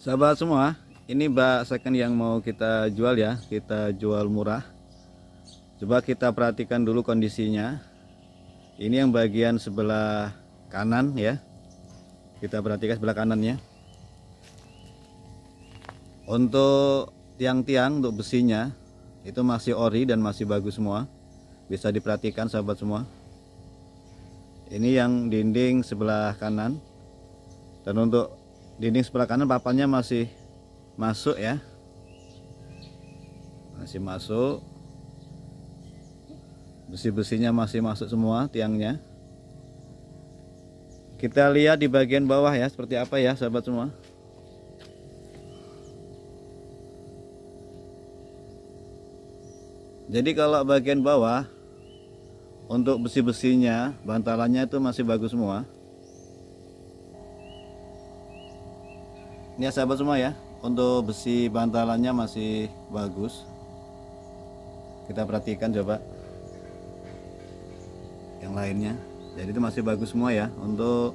Sahabat semua, ini bak second yang mau kita jual ya, kita jual murah. Coba kita perhatikan dulu kondisinya. Ini yang bagian sebelah kanan ya. Kita perhatikan sebelah kanannya. Untuk tiang-tiang untuk besinya itu masih ori dan masih bagus semua. Bisa diperhatikan sahabat semua. Ini yang dinding sebelah kanan. Dan untuk dinding sebelah kanan papannya masih masuk ya masih masuk besi-besinya masih masuk semua tiangnya kita lihat di bagian bawah ya seperti apa ya sahabat semua jadi kalau bagian bawah untuk besi-besinya bantalannya itu masih bagus semua ini ya sahabat semua ya untuk besi bantalannya masih bagus kita perhatikan coba yang lainnya jadi itu masih bagus semua ya untuk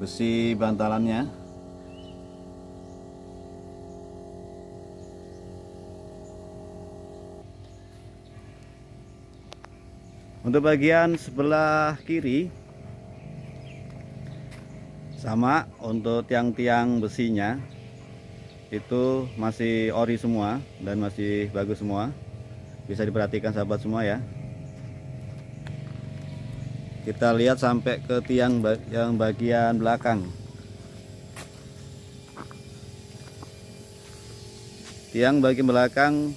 besi bantalannya untuk bagian sebelah kiri sama untuk tiang-tiang besinya itu masih ori semua dan masih bagus semua bisa diperhatikan sahabat semua ya kita lihat sampai ke tiang yang bagian belakang tiang bagian belakang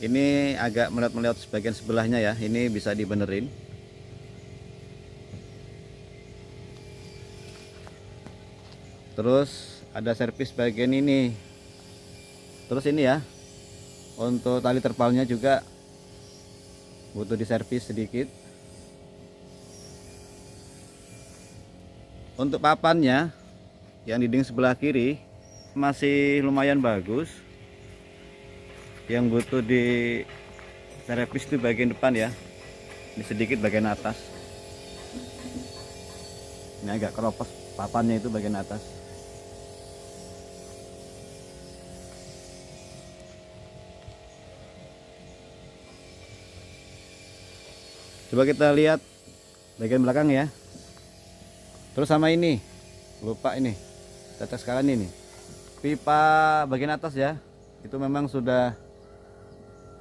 ini agak melihat-melihat sebagian sebelahnya ya ini bisa dibenerin terus ada servis bagian ini terus ini ya untuk tali terpalnya juga butuh diservis sedikit untuk papannya yang dinding sebelah kiri masih lumayan bagus yang butuh di servis di bagian depan ya ini sedikit bagian atas ini agak keropos papannya itu bagian atas coba kita lihat bagian belakang ya terus sama ini lupa ini tetes sekalian ini pipa bagian atas ya itu memang sudah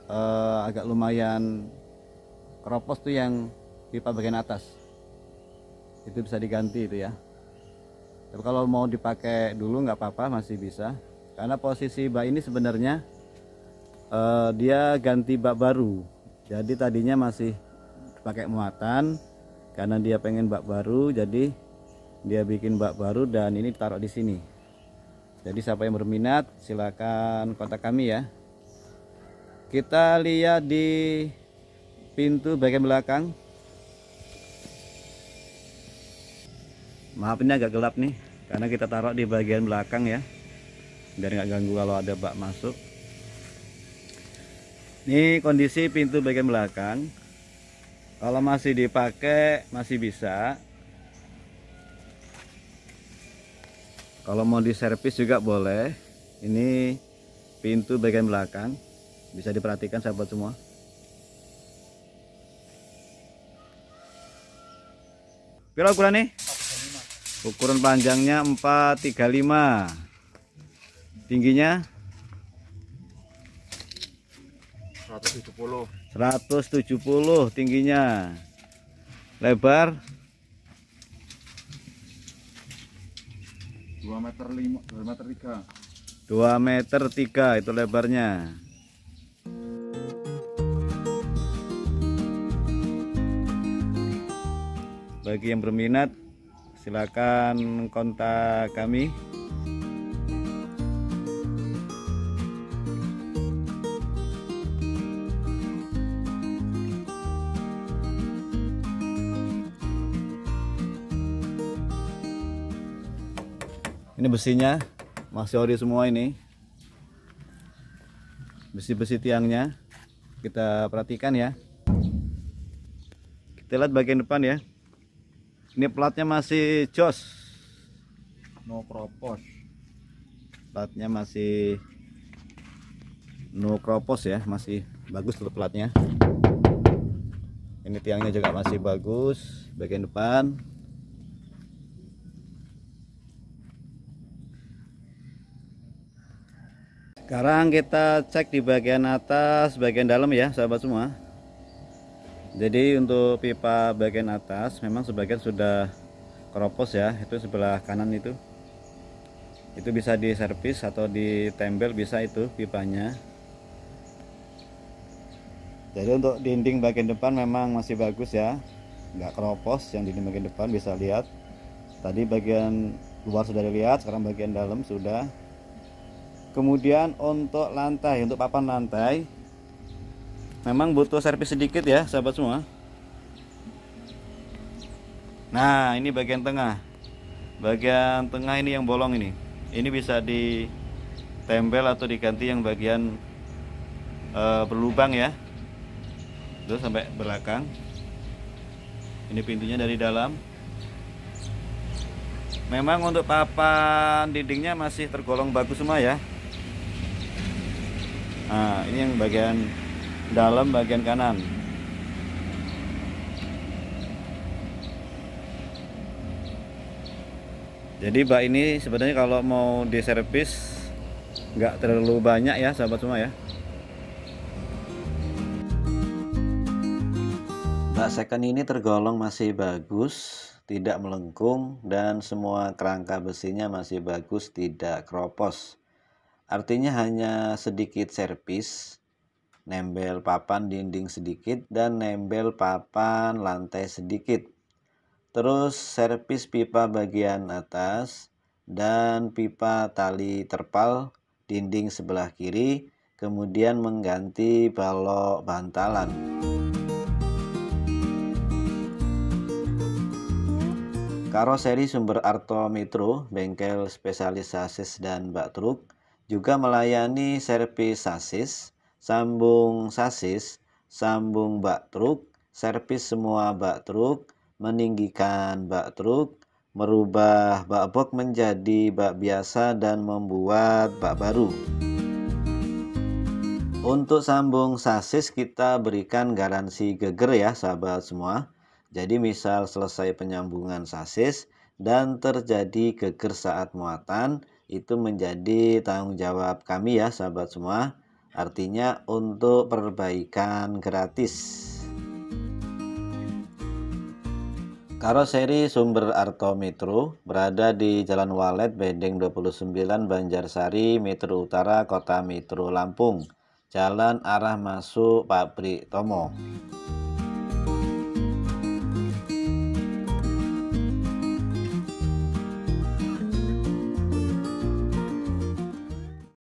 uh, agak lumayan keropos tuh yang pipa bagian atas itu bisa diganti itu ya tapi kalau mau dipakai dulu nggak apa-apa masih bisa karena posisi bak ini sebenarnya uh, dia ganti bak baru jadi tadinya masih pakai muatan karena dia pengen bak baru jadi dia bikin bak baru dan ini taruh di sini jadi siapa yang berminat silakan kontak kami ya kita lihat di pintu bagian belakang maaf ini agak gelap nih karena kita taruh di bagian belakang ya biar nggak ganggu kalau ada bak masuk ini kondisi pintu bagian belakang kalau masih dipakai masih bisa. Kalau mau diservis juga boleh. Ini pintu bagian belakang. Bisa diperhatikan sahabat semua. Berapa ukuran nih? Ukuran panjangnya 435. Tingginya 170. 170 tingginya lebar 2 meter 5 2 meter 3 2 meter 3 itu lebarnya bagi yang berminat silakan kontak kami ini besinya masih ori semua ini besi-besi tiangnya kita perhatikan ya kita lihat bagian depan ya ini platnya masih jos no kropos platnya masih no kropos ya masih bagus tuh platnya ini tiangnya juga masih bagus bagian depan sekarang kita cek di bagian atas bagian dalam ya sahabat semua jadi untuk pipa bagian atas memang sebagian sudah keropos ya itu sebelah kanan itu itu bisa diservis atau ditempel bisa itu pipanya jadi untuk dinding bagian depan memang masih bagus ya nggak keropos yang dinding bagian depan bisa lihat tadi bagian luar sudah dilihat sekarang bagian dalam sudah kemudian untuk lantai untuk papan lantai memang butuh servis sedikit ya sahabat semua nah ini bagian tengah bagian tengah ini yang bolong ini ini bisa ditempel atau diganti yang bagian e, berlubang ya terus sampai belakang ini pintunya dari dalam memang untuk papan dindingnya masih tergolong bagus semua ya nah ini yang bagian dalam bagian kanan jadi bak ini sebenarnya kalau mau diservis nggak terlalu banyak ya sahabat semua ya bak second ini tergolong masih bagus tidak melengkung dan semua kerangka besinya masih bagus tidak keropos Artinya hanya sedikit servis, nembel papan dinding sedikit dan nembel papan lantai sedikit. Terus servis pipa bagian atas dan pipa tali terpal dinding sebelah kiri, kemudian mengganti balok bantalan. Karoseri sumber Arto Metro, bengkel spesialis sasis dan bak truk, juga melayani servis sasis, sambung sasis, sambung bak truk, servis semua bak truk, meninggikan bak truk, merubah bak box menjadi bak biasa dan membuat bak baru. Untuk sambung sasis kita berikan garansi geger ya sahabat semua. Jadi misal selesai penyambungan sasis dan terjadi geger saat muatan, itu menjadi tanggung jawab kami ya sahabat semua artinya untuk perbaikan gratis Karoseri Sumber Arto Metro berada di Jalan Walet Bendeng 29 Banjarsari Metro Utara Kota Metro Lampung Jalan arah masuk pabrik Tomo